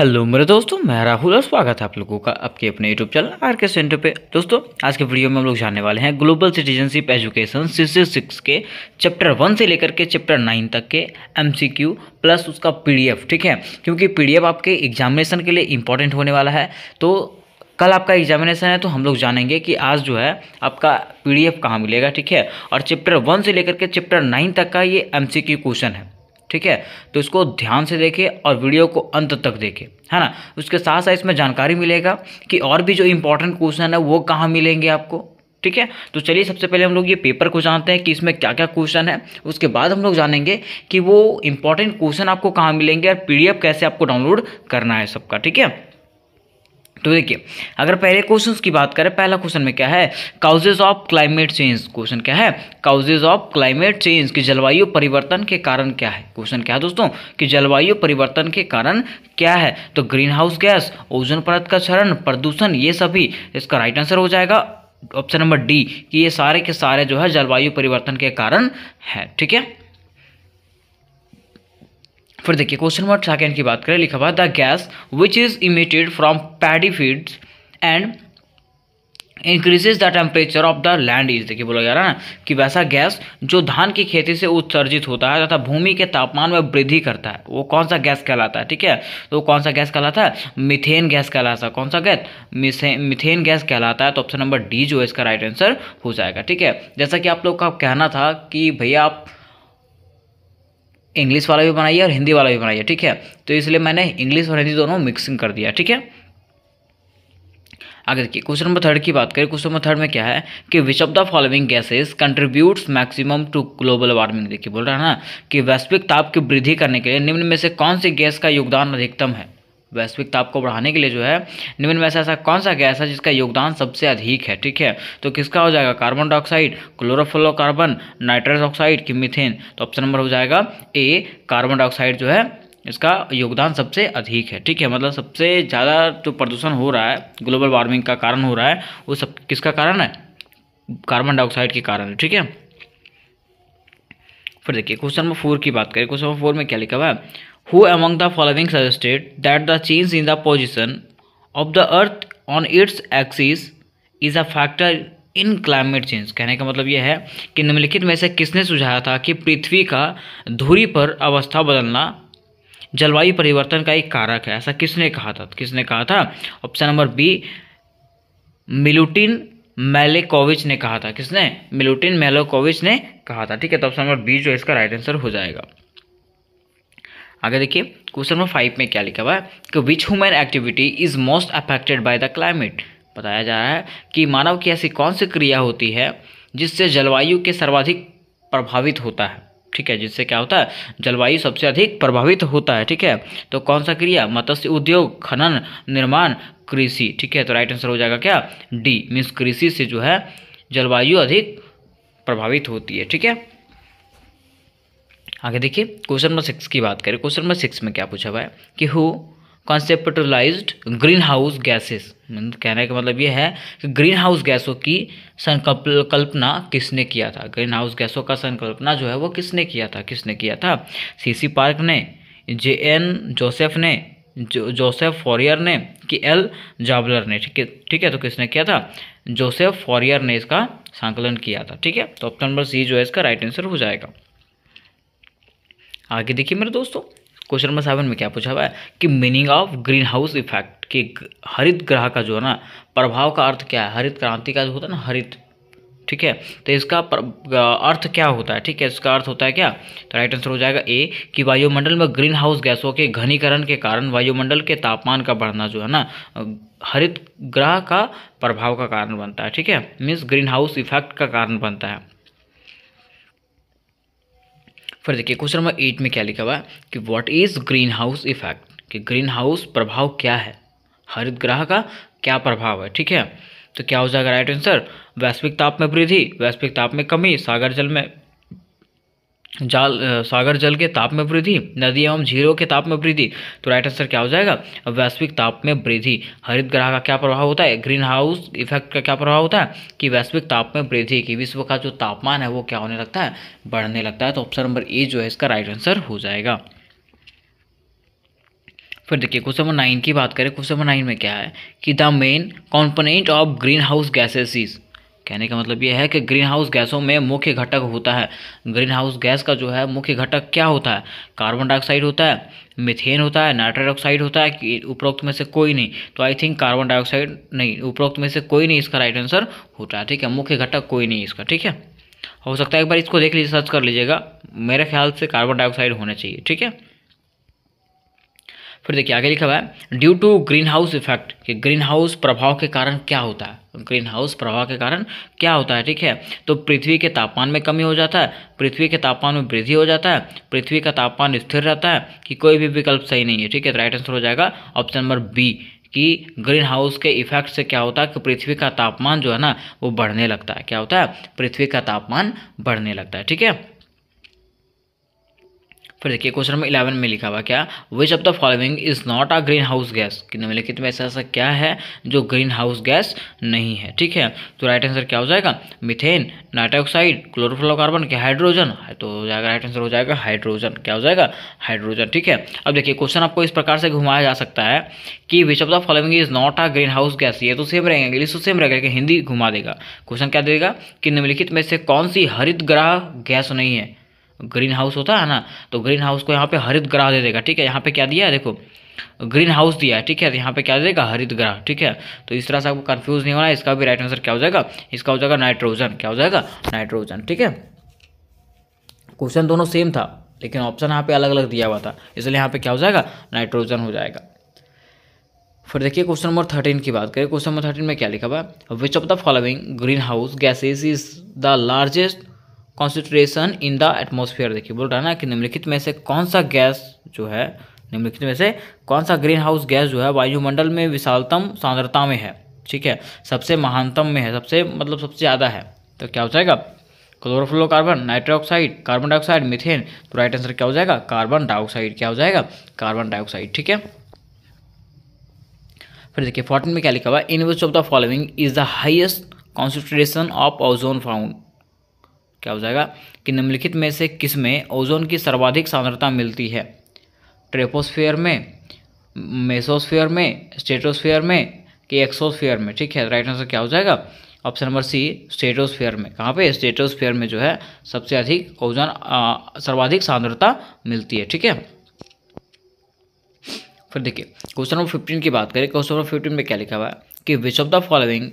hello मेरे दोस्तों मैं राहुल और स्वागत है आप लोगों का आपके अपने YouTube channel R K centre पे दोस्तों आज के वीडियो में हम लोग जानने वाले हैं global citizenship education C six के चैप्टर वन से लेकर के चैप्टर नाइन तक के एमसीक्यू प्लस उसका पीडीएफ ठीक है क्योंकि पीडीएफ आपके एग्जामिनेशन के लिए इंपॉर्टेंट होने वाला है तो कल आपका एग्जामिनेशन है तो हम लोग जानेंगे कि आज जो है आपका पीडीएफ कहाँ मिलेगा ठीक है और चैप्टर वन से लेकर के चैप्टर नाइन तक का ये एमसीक्यू क्वेश्चन है ठीक है तो इसको ध्यान से देखें और वीडियो को अंत तक देखें है ना उसके साथ साथ इसमें जानकारी मिलेगा कि और भी जो इंपॉर्टेंट क्वेश्चन है वो कहाँ मिलेंगे आपको ठीक है तो चलिए सबसे पहले हम लोग ये पेपर को जानते हैं कि इसमें क्या क्या क्वेश्चन है उसके बाद हम लोग जानेंगे कि वो इंपॉर्टेंट क्वेश्चन आपको कहाँ मिलेंगे और पीडीएफ कैसे आपको डाउनलोड करना है सबका ठीक है तो देखिए अगर पहले क्वेश्चन की बात करें पहला क्वेश्चन में क्या है causes of climate change question क्या है काउजेज ऑफ क्लाइमेट चेंज कि जलवायु परिवर्तन के कारण क्या है क्वेश्चन क्या है दोस्तों कि जलवायु परिवर्तन के कारण क्या है तो ग्रीन हाउस गैस ओजन परत का क्षरण प्रदूषण ये सभी इसका राइट आंसर हो जाएगा ऑप्शन नंबर डी कि ये सारे के सारे जो है जलवायु परिवर्तन के कारण है ठीक है फिर देखिए क्वेश्चन नंबर सेकेंड की बात करें लिखा हुआ the gas which is emitted from paddy fields and increases the temperature of the land is देखिए बोला जा रहा है ना कि वैसा गैस जो धान की खेती से उत्सर्जित होता है तथा भूमि के तापमान में वृद्धि करता है वो कौन सा गैस कहलाता है ठीक है तो वो कौन सा गैस कहलाता है मिथेन गैस कहलाता है कौन सा गैस मिथेन गैस कहलाता है तो ऑप्शन नंबर डी जो है इसका राइट आंसर हो जाएगा ठीक है जैसा कि आप लोग का कहना था कि भैया आप इंग्लिश वाला भी बनाइए और हिंदी वाला भी बनाइए ठीक है तो इसलिए मैंने इंग्लिश और हिंदी दोनों मिक्सिंग कर दिया ठीक है आगे देखिए क्वेश्चन नंबर थर्ड की बात करें क्वेश्चन नंबर थर्ड में क्या है कि which of the following gases contributes maximum to global warming देखिए बोल रहा है ना कि वैश्विक ताप की वृद्धि करने के लिए निम्न में से कौन सी गैस का योगदान अधिकतम है वैश्विक ताप को बढ़ाने के लिए जो है निम्न में से ऐसा कौन सा गैस है जिसका योगदान सबसे अधिक है ठीक है तो किसका हो जाएगा carbon dioxide carbon nitrous oxide कि मिथेन तो ऑप्शन नंबर हो जाएगा ए कार्बन डाइऑक्साइड जो है इसका योगदान सबसे अधिक है ठीक है मतलब सबसे ज़्यादा जो प्रदूषण हो रहा है ग्लोबल वार्मिंग का कारण हो रहा है वो सब किसका कारण है कार्बन डाइऑक्साइड के कारण है ठीक है फिर देखिए क्वेश्चन नंबर फोर की बात करें क्वेश्चन नंबर फोर में क्या लिखा हुआ है Who among the following suggested that the change in the position of the earth on its axis is a factor in climate change कहने का मतलब यह है कि निम्नलिखित में से किसने सुझाया था कि पृथ्वी का धुरी पर अवस्था बदलना जलवायु परिवर्तन का एक कारक है ऐसा किसने कहा था किसने कहा था option number B Milutin Milankovitch ने कहा था किसने मिलुटिन मेलोकोविच ने कहा था ठीक है तो ऑप्शन नंबर बी जो इसका राइट आंसर हो जाएगा आगे देखिए क्वेश्चन नंबर फाइव में क्या लिखा हुआ है कि which human activity is most affected by the climate बताया जा रहा है कि मानव की ऐसी कौन सी क्रिया होती है जिससे जलवायु के सर्वाधिक प्रभावित होता है ठीक है जिससे क्या होता है जलवायु सबसे अधिक प्रभावित होता है ठीक है तो कौन सा क्रिया मत्स्य उद्योग खनन निर्माण कृषि ठीक है तो राइट आंसर हो जाएगा क्या डी मीन्स कृषि से जो है जलवायु अधिक प्रभावित होती है ठीक है आगे देखिए क्वेश्चन नंबर सिक्स की बात करें क्वेश्चन नंबर सिक्स में क्या पूछा हुआ है कि who conceptualise greenhouse gases कहने का मतलब ये है कि ग्रीन हाउस गैसों की संकल्पना किसने किया था ग्रीन हाउस गैसों का संकल्पना जो है वो किसने किया था किसने किया था सीसी पार्क ने जे एन जोसेफ ने जो जोसेफ फॉरियर ने कि एल जाबलर ने ठीक है ठीक है तो किसने किया था जोसेफ फॉरियर ने इसका संकलन किया था ठीक है तो ऑप्शन नंबर सी जो है इसका राइट आंसर हो जाएगा आगे देखिए मेरे दोस्तों क्वेश्चन नंबर सेवन में क्या पूछा हुआ है कि meaning of greenhouse effect कि हरित ग्रह का जो है ना प्रभाव का अर्थ क्या है हरित क्रांति का जो होता है ना हरित ठीक है तो इसका अर्थ क्या होता है ठीक है इसका अर्थ होता है क्या तो राइट आंसर हो जाएगा ए कि वायुमंडल में ग्रीन हाउस गैसों के घनीकरण के कारण वायुमंडल के तापमान का बढ़ना जो है ना हरित ग्रह का प्रभाव का कारण बनता है ठीक है मीन्स ग्रीन हाउस इफेक्ट का कारण बनता है फिर देखिए क्वेश्चन नंबर एट में क्या लिखा हुआ है कि what is greenhouse effect कि ग्रीन हाउस प्रभाव क्या है हरित ग्रह का क्या प्रभाव है ठीक है तो क्या हो जाएगा राइट आंसर वैश्विक ताप में वृद्धि वैश्विक ताप में कमी सागर जल में जाल सागर जल के ताप में वृद्धि नदी एवं झीलों के ताप में वृद्धि तो राइट आंसर क्या हो जाएगा वैश्विक ताप में वृद्धि हरित ग्रह का क्या प्रभाव होता है ग्रीन हाउस इफेक्ट का क्या प्रभाव होता है कि वैश्विक ताप में वृद्धि की विश्व का जो तापमान है वो क्या होने लगता है बढ़ने लगता है तो ऑप्शन नंबर ए जो है इसका राइट आंसर हो जाएगा फिर देखिए क्वेश्चन नंबर नाइन की बात करें क्वेश्चन नंबर नाइन में क्या है कि the main component of greenhouse gases is कहने का मतलब यह है कि ग्रीन हाउस गैसों में मुख्य घटक होता है ग्रीन हाउस गैस का जो है मुख्य घटक क्या होता है कार्बन डाइऑक्साइड होता है मिथेन होता है नाइट्रेट ऑक्साइड होता है कि उपरोक्त में से कोई नहीं तो आई थिंक कार्बन डाइऑक्साइड नहीं उपरोक्त में से कोई नहीं इसका राइट आंसर होता है ठीक है मुख्य घटक कोई नहीं इसका ठीक है हो सकता है एक बार इसको देख लीजिए सर्च कर लीजिएगा मेरे ख्याल से कार्बन डाइऑक्साइड होना चाहिए ठीक है फिर देखिए आगे लिखा हुआ है due to greenhouse effect कि ग्रीन हाउस प्रभाव के कारण क्या होता है ग्रीन हाउस प्रभाव के कारण क्या होता है ठीक है तो पृथ्वी के तापमान में कमी हो जाता है पृथ्वी के तापमान में वृद्धि हो जाता है पृथ्वी का तापमान स्थिर रहता है कि कोई भी विकल्प सही नहीं है ठीक है राइट तो आंसर हो जाएगा ऑप्शन नंबर बी कि ग्रीन हाउस के इफेक्ट से क्या होता है कि पृथ्वी का तापमान जो है ना वो बढ़ने लगता है क्या होता है पृथ्वी का तापमान बढ़ने लगता है ठीक है फिर देखिए क्वेश्चन नंबर इलेवन में लिखा हुआ क्या which of the following is not a green house gas कि निम्नलिखित में ऐसा ऐसा क्या है जो ग्रीन हाउस गैस नहीं है ठीक है तो राइट आंसर क्या हो जाएगा मिथेन नाइट्रोक्साइड क्लोरोफ्लोकार्बन क्या हाइड्रोजन तो हो जाएगा राइट आंसर हो जाएगा हाइड्रोजन क्या हो जाएगा हाइड्रोजन ठीक है अब देखिए क्वेश्चन आपको इस प्रकार से घुमाया जा सकता है कि which of the following is not a green house gas ये तो सेम रहेगा इंग्लिश तो सेम रहेगा लेकिन हिंदी घुमा देगा क्वेश्चन क्या देगा कि निम्नलिखित में से कौन सी हरित ग्रह गैस नहीं है ग्रीन हाउस होता है ना तो ग्रीन हाउस को यहाँ पे हरित ग्रह दे देगा ठीक है यहाँ पे क्या दिया है देखो ग्रीन हाउस दिया है ठीक है तो यहाँ पे क्या देगा हरित ग्रह ठीक है तो इस तरह से आपको कन्फ्यूज नहीं होना है इसका भी राइट आंसर क्या हो जाएगा इसका हो जाएगा नाइट्रोजन क्या हो जाएगा नाइट्रोजन ठीक है क्वेश्चन दोनों सेम था लेकिन ऑप्शन यहाँ पे अलग अलग दिया हुआ था इसलिए यहाँ पे क्या हो जाएगा नाइट्रोजन हो जाएगा फिर देखिए क्वेश्चन नंबर थर्टीन की बात करें क्वेश्चन नंबर थर्टीन में क्या लिखा हुआ है which of the following green house gases is the largest concentration in the atmosphere देखिए बोल रहा है ना कि निम्नलिखित में से कौन सा गैस जो है निम्नलिखित में से कौन सा ग्रीन हाउस गैस जो है वायुमंडल में विशालतम सांद्रता में है ठीक है सबसे महानतम में है सबसे मतलब सबसे ज़्यादा है तो क्या हो जाएगा chlorofluoro carbon nitroxide carbon dioxide methane तो राइट आंसर क्या हो जाएगा कार्बन डाइऑक्साइड क्या हो जाएगा कार्बन डाइऑक्साइड ठीक है फिर देखिए फोर्टीन में क्या लिखा हुआ in which of the following is the highest concentration of ozone found क्या हो जाएगा कि निम्नलिखित में से किस में ओजोन की सर्वाधिक सांद्रता मिलती है ट्रेपोस्फेयर में मेसोस्फेयर में स्टेटोस्फेयर में कि एक्सोस्फेयर में ठीक है राइट आंसर क्या हो जाएगा ऑप्शन नंबर सी स्टेटोस्फेयर में कहाँ पे स्टेटोस्फेयर में जो है सबसे अधिक ओजोन सर्वाधिक सांद्रता मिलती है ठीक है फिर देखिए क्वेश्चन नंबर फिफ्टीन की बात करें क्वेश्चन नंबर फिफ्टीन में क्या लिखा हुआ है कि which of the following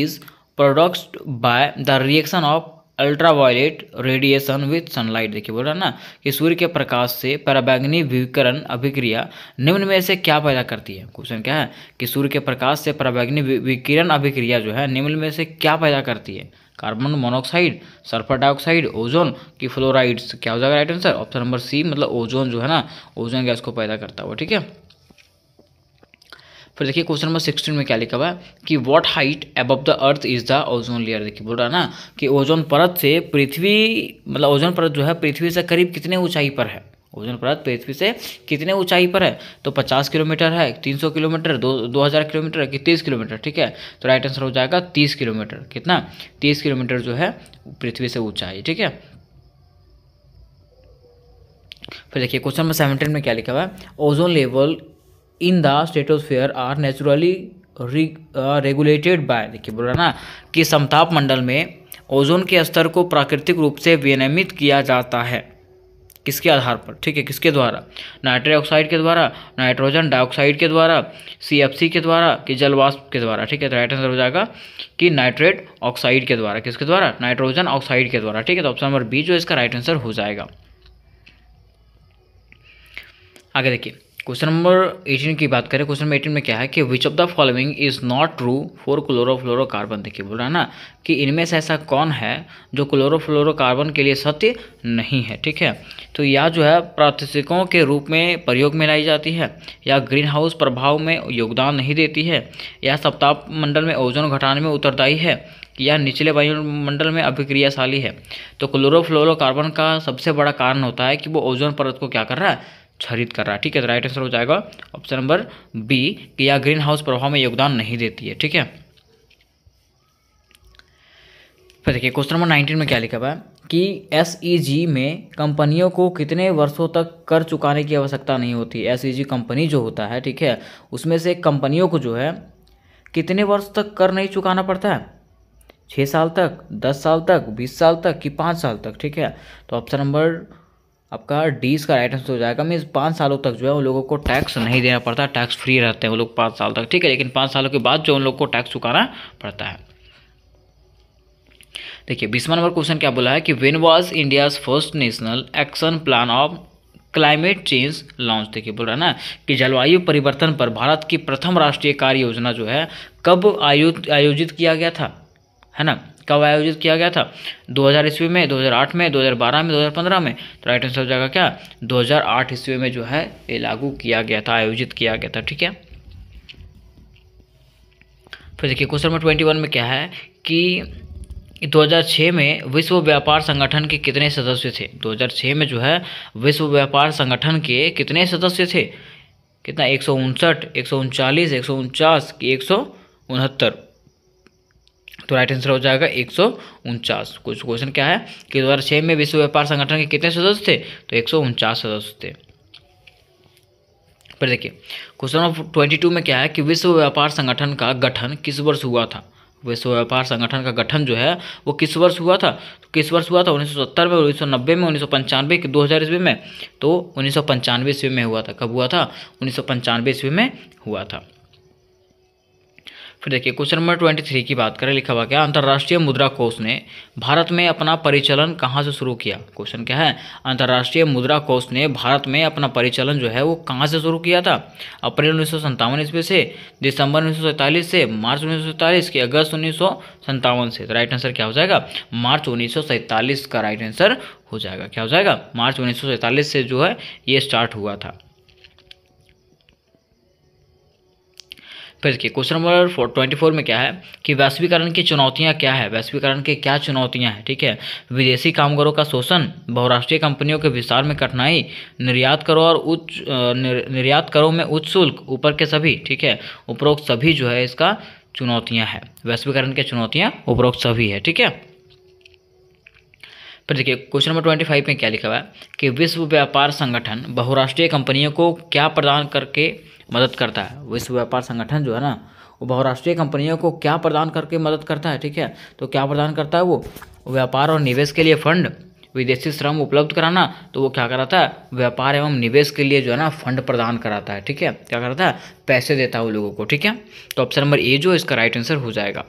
is product by the reaction of ultraviolet radiation with sunlight देखिए बोल रहा ना कि सूर्य के प्रकाश से पराबैंगनी विकरण अभिक्रिया निम्न में से क्या पैदा करती है क्वेश्चन क्या है कि सूर्य के प्रकाश से पराबैंगनी विकिरण अभिक्रिया जो है निम्न में से क्या पैदा करती है carbon monoxide sulphur dioxide ozone की फ्लोराइड्स क्या हो जाएगा right answer option number C मतलब ओजोन जो है ना ओजोन गैस को पैदा करता हुआ ठीक है फिर देखिए क्वेश्चन नंबर सिक्सटीन में क्या लिखा हुआ है कि what height above the earth is the ozone layer देखिए बोल रहा है ना कि ओजोन परत से पृथ्वी मतलब ओजोन परत जो है पृथ्वी से करीब कितने ऊंचाई पर है ओजोन परत पृथ्वी से कितने ऊंचाई पर है तो 50 किलोमीटर है 300 किलोमीटर दो दो हज़ार किलोमीटर है कि तीस किलोमीटर ठीक है तो राइट आंसर हो जाएगा 30 किलोमीटर कितना 30 किलोमीटर जो है पृथ्वी से ऊंचाई ठीक है फिर देखिए क्वेश्चन नंबर सेवनटीन में क्या लिखा हुआ है ozone level in the stratosphere are naturally regulated by देखिए बोल रहा ना कि समताप मंडल में ओजोन के स्तर को प्राकृतिक रूप से विनियमित किया जाता है किसके आधार पर ठीक है किसके द्वारा नाइट्रे ऑक्साइड के द्वारा नाइट्रोजन डाइऑक्साइड के द्वारा सी के द्वारा कि जलवाष्प के द्वारा ठीक है तो राइट आंसर हो जाएगा कि नाइट्रेट ऑक्साइड के द्वारा किसके द्वारा नाइट्रोजन ऑक्साइड के द्वारा ठीक है तो ऑप्शन नंबर बी जो इसका राइट आंसर हो जाएगा आगे देखिए क्वेश्चन नंबर एटीन की बात करें क्वेश्चन नंबर एटीन में क्या है कि which of the following is not true for chlorofluorocarbon देखिए बोल रहा है ना कि इनमें से ऐसा कौन है जो क्लोरोफ्लोरोकार्बन के लिए सत्य नहीं है ठीक है तो या जो है प्रातिशिकों के रूप में प्रयोग में लाई जाती है या ग्रीन हाउस प्रभाव में योगदान नहीं देती है या सप्ताप मंडल में ओजोन घटाने में उत्तरदायी है या निचले वायुमंडल में अभिक्रियाशाली है तो क्लोरोफ्लोरोकार्बन का सबसे बड़ा कारण होता है कि वो ओजोन परत को क्या कर रहा है क्षरित कर रहा है ठीक है तो राइट आंसर हो जाएगा ऑप्शन नंबर बी कि यह ग्रीन हाउस प्रभाव में योगदान नहीं देती है ठीक है फिर देखिए क्वेश्चन नंबर नाइनटीन में क्या लिखा हुआ है कि एस e में कंपनियों को कितने वर्षों तक कर चुकाने की आवश्यकता नहीं होती एस कंपनी e जो होता है ठीक है उसमें से कंपनियों को जो है कितने वर्ष तक कर नहीं चुकाना पड़ता है छः साल तक दस साल तक बीस साल तक कि पाँच साल तक ठीक है तो ऑप्शन नंबर आपका डी का राइट आंसर हो जाएगा मीन पाँच सालों तक जो है उन लोगों को टैक्स नहीं देना पड़ता टैक्स फ्री रहते हैं वो लोग पाँच साल तक ठीक है लेकिन पाँच सालों के बाद जो उन लोग को टैक्स चुकाना पड़ता है देखिए बीसवा नंबर क्वेश्चन क्या बोला है कि when was India's first national action plan of climate change launch देखिए बोल रहा है ना कि जलवायु परिवर्तन पर भारत की प्रथम राष्ट्रीय कार्य योजना जो है कब आयो आयोजित किया गया था है ना कब आयोजित किया गया था 2000 ईस्वी में 2008 में 2012 में 2015 में तो राइट आंसर हो जाएगा क्या 2008 ईस्वी में जो है ये लागू किया गया था आयोजित किया गया था ठीक है फिर देखिए क्वेश्चन नंबर ट्वेंटी वन में क्या है कि 2006 में विश्व व्यापार संगठन के कितने सदस्य थे 2006 में जो है विश्व व्यापार संगठन के कितने सदस्य थे कितना एक सौ उनसठ एक सौ उनचालीस एक सौ उनचास एक सौ उनहत्तर तो राइट आंसर हो जाएगा एक सौ उनचास कुछ क्वेश्चन क्या है कि दो हज़ार छः में विश्व व्यापार संगठन के कितने सदस्य थे तो एक सौ उनचास सदस्य थे पर देखिए क्वेश्चन नंबर ट्वेंटी टू में क्या है कि विश्व व्यापार संगठन का गठन किस वर्ष हुआ था विश्व व्यापार संगठन का गठन जो है वो किस वर्ष हुआ था तो किस वर्ष हुआ था 1970 में 1990 में उन्नीस सौ पंचानवे के दो ईस्वी में तो उन्नीस सौ ईस्वी में हुआ था कब हुआ था उन्नीस सौ ईस्वी में हुआ था फिर देखिए क्वेश्चन नंबर ट्वेंटी थ्री की बात करें लिखा हुआ क्या अंतर्राष्ट्रीय मुद्रा कोष ने भारत में अपना परिचालन कहाँ से शुरू किया क्वेश्चन क्या है अंतर्राष्ट्रीय मुद्रा कोष ने भारत में अपना परिचालन जो है वो कहाँ से शुरू किया था अप्रैल उन्नीस सौ ईस्वी से दिसंबर उन्नीस से मार्च उन्नीस के अगस्त उन्नीस से तो राइट आंसर क्या हो जाएगा मार्च उन्नीस का राइट आंसर हो जाएगा क्या हो जाएगा मार्च उन्नीस से जो है ये स्टार्ट हुआ था फिर देखिए question number four twenty four में क्या है कि वैश्वीकरण की चुनौतियाँ क्या है वैश्वीकरण के क्या चुनौतियाँ हैं ठीक है विदेशी कामगारों का शोषण बहुराष्ट्रीय कंपनियों के विस्तार में कठिनाई निर्यात करो और उच्च निर्यात करो में उच्च शुल्क ऊपर के सभी ठीक है उपरोक्त सभी जो है इसका चुनौतियाँ हैं वैश्वीकरण के चुनौतियाँ उपरोक्त सभी है ठीक है फिर देखिए क्वेश्चन नंबर ट्वेंटी फाइव में क्या लिखा हुआ है कि विश्व व्यापार संगठन बहुराष्ट्रीय कंपनियों को क्या प्रदान करके मदद करता है विश्व व्यापार संगठन जो है ना वो बहुराष्ट्रीय कंपनियों को क्या प्रदान करके मदद करता है ठीक है तो क्या प्रदान करता है वो व्यापार और निवेश के लिए फंड विदेशी श्रम उपलब्ध कराना तो वो क्या कराता है व्यापार एवं निवेश के लिए जो है ना फंड प्रदान कराता है ठीक है क्या कराता है पैसे देता है वो लोगों को ठीक है तो ऑप्शन नंबर ए जो इसका राइट आंसर हो जाएगा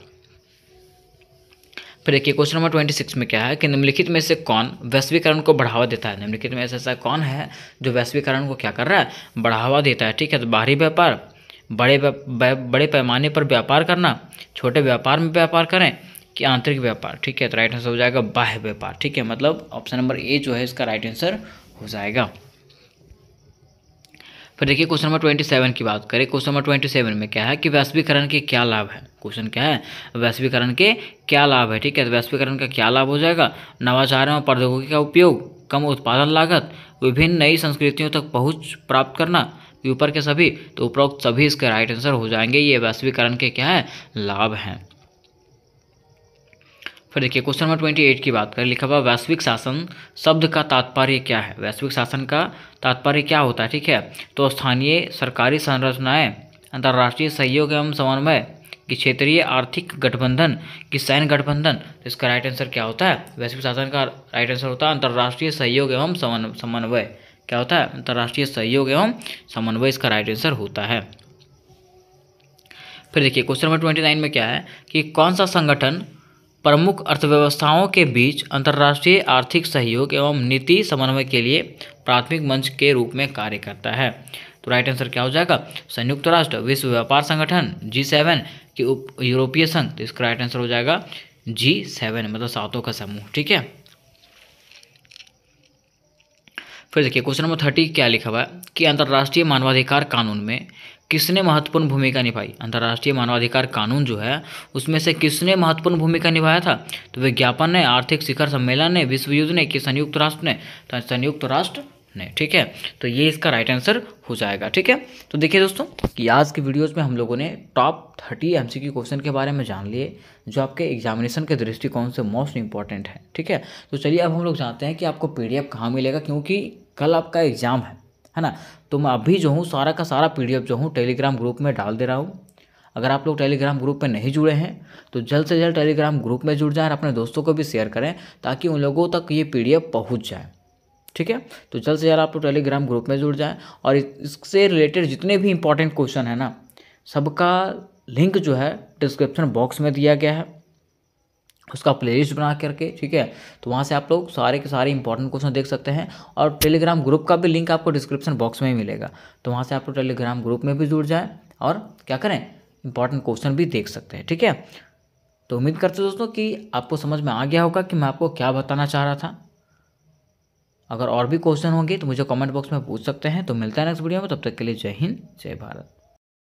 फिर देखिए क्वेश्चन नंबर ट्वेंटी सिक्स में क्या है कि निम्नलिखित में से कौन वैश्वीकरण को बढ़ावा देता है निम्नलिखित में से ऐसा कौन है जो वैश्वीकरण को क्या कर रहा है बढ़ावा देता है ठीक है तो बाहरी व्यापार बड़े बड़े पैमाने पर व्यापार करना छोटे व्यापार में व्यापार करें कि आंतरिक व्यापार ठीक है तो राइट आंसर हो जाएगा बाह्य व्यापार ठीक है मतलब ऑप्शन नंबर ए जो है इसका राइट आंसर हो जाएगा फिर देखिए क्वेश्चन नंबर ट्वेंटी सेवन की बात करें क्वेश्चन नंबर ट्वेंटी सेवन में क्या है कि वैश्वीकरण के क्या लाभ है क्वेश्चन क्या है वैश्वीकरण के क्या लाभ है ठीक है तो वैश्वीकरण का क्या लाभ हो जाएगा नवाचार और प्रौद्योगिकी का उपयोग कम उत्पादन लागत विभिन्न नई संस्कृतियों तक पहुँच प्राप्त करना ऊपर के सभी तो उपरोक्त सभी इसके राइट आंसर हो जाएंगे ये वैश्वीकरण के क्या है लाभ हैं फिर देखिए क्वेश्चन नंबर ट्वेंटी एट की बात करें लिखा हुआ वैश्विक शासन शब्द का तात्पर्य क्या है वैश्विक शासन का तात्पर्य क्या होता है ठीक है तो स्थानीय सरकारी संरचनाएं अंतर्राष्ट्रीय सहयोग एवं समन्वय कि क्षेत्रीय आर्थिक गठबंधन कि सैन्य गठबंधन तो इसका राइट आंसर क्या होता है वैश्विक शासन का राइट आंसर होता है अंतर्राष्ट्रीय सहयोग एवं समन्वय क्या होता है अंतर्राष्ट्रीय सहयोग एवं समन्वय इसका राइट आंसर होता है फिर देखिए क्वेश्चन नंबर ट्वेंटी नाइन में क्या है कि कौन सा संगठन प्रमुख अर्थव्यवस्थाओं के बीच अंतर्राष्ट्रीय आर्थिक सहयोग एवं नीति समन्वय के लिए प्राथमिक मंच के रूप में कार्य करता है तो राइट आंसर क्या हो जाएगा संयुक्त राष्ट्र विश्व व्यापार संगठन जी सेवन की उप यूरोपीय संघ तो इसका राइट आंसर हो जाएगा जी सेवन मतलब सातों का समूह ठीक है फिर देखिए क्वेश्चन नंबर थर्टी क्या लिखा हुआ है कि अंतर्राष्ट्रीय मानवाधिकार कानून में किसने महत्वपूर्ण भूमिका निभाई अंतर्राष्ट्रीय मानवाधिकार कानून जो है उसमें से किसने महत्वपूर्ण भूमिका निभाया था तो विज्ञापन ने आर्थिक शिखर सम्मेलन ने विश्व युद्ध ने कि संयुक्त राष्ट्र ने तो संयुक्त राष्ट्र ने ठीक है तो ये इसका राइट आंसर हो जाएगा ठीक है तो देखिए दोस्तों कि आज के वीडियोज़ में हम लोगों ने टॉप थर्टी एम क्वेश्चन के बारे में जान लिए जो आपके एग्जामिनेशन के दृष्टिकोण से मोस्ट इंपॉर्टेंट है ठीक है तो चलिए अब हम लोग जानते हैं कि आपको पी डी कहाँ मिलेगा क्योंकि कल आपका एग्जाम है है ना तो मैं अभी जो हूँ सारा का सारा पी जो हूँ टेलीग्राम ग्रुप में डाल दे रहा हूँ अगर आप लोग टेलीग्राम ग्रुप में नहीं जुड़े हैं तो जल्द से जल्द टेलीग्राम ग्रुप में जुड़ जाएं और अपने दोस्तों को भी शेयर करें ताकि उन लोगों तक ये पी डी पहुँच जाए ठीक है तो जल्द से जल्द आप लोग टेलीग्राम ग्रुप में जुड़ जाएं और इससे रिलेटेड जितने भी इंपॉर्टेंट क्वेश्चन है ना सबका लिंक जो है डिस्क्रिप्शन बॉक्स में दिया गया है उसका प्लेलिस्ट बना करके ठीक है तो वहाँ से आप लोग सारे के सारे इंपॉर्टेंट क्वेश्चन देख सकते हैं और टेलीग्राम ग्रुप का भी लिंक आपको डिस्क्रिप्शन बॉक्स में ही मिलेगा तो वहाँ से आप लोग टेलीग्राम ग्रुप में भी जुड़ जाएँ और क्या करें इंपॉर्टेंट क्वेश्चन भी देख सकते हैं ठीक है तो उम्मीद करते हो दोस्तों कि आपको समझ में आ गया होगा कि मैं आपको क्या बताना चाह रहा था अगर और भी क्वेश्चन होंगे तो मुझे कमेंट बॉक्स में पूछ सकते हैं तो मिलता है नेक्स्ट वीडियो में तब तक के लिए जय हिंद जय भारत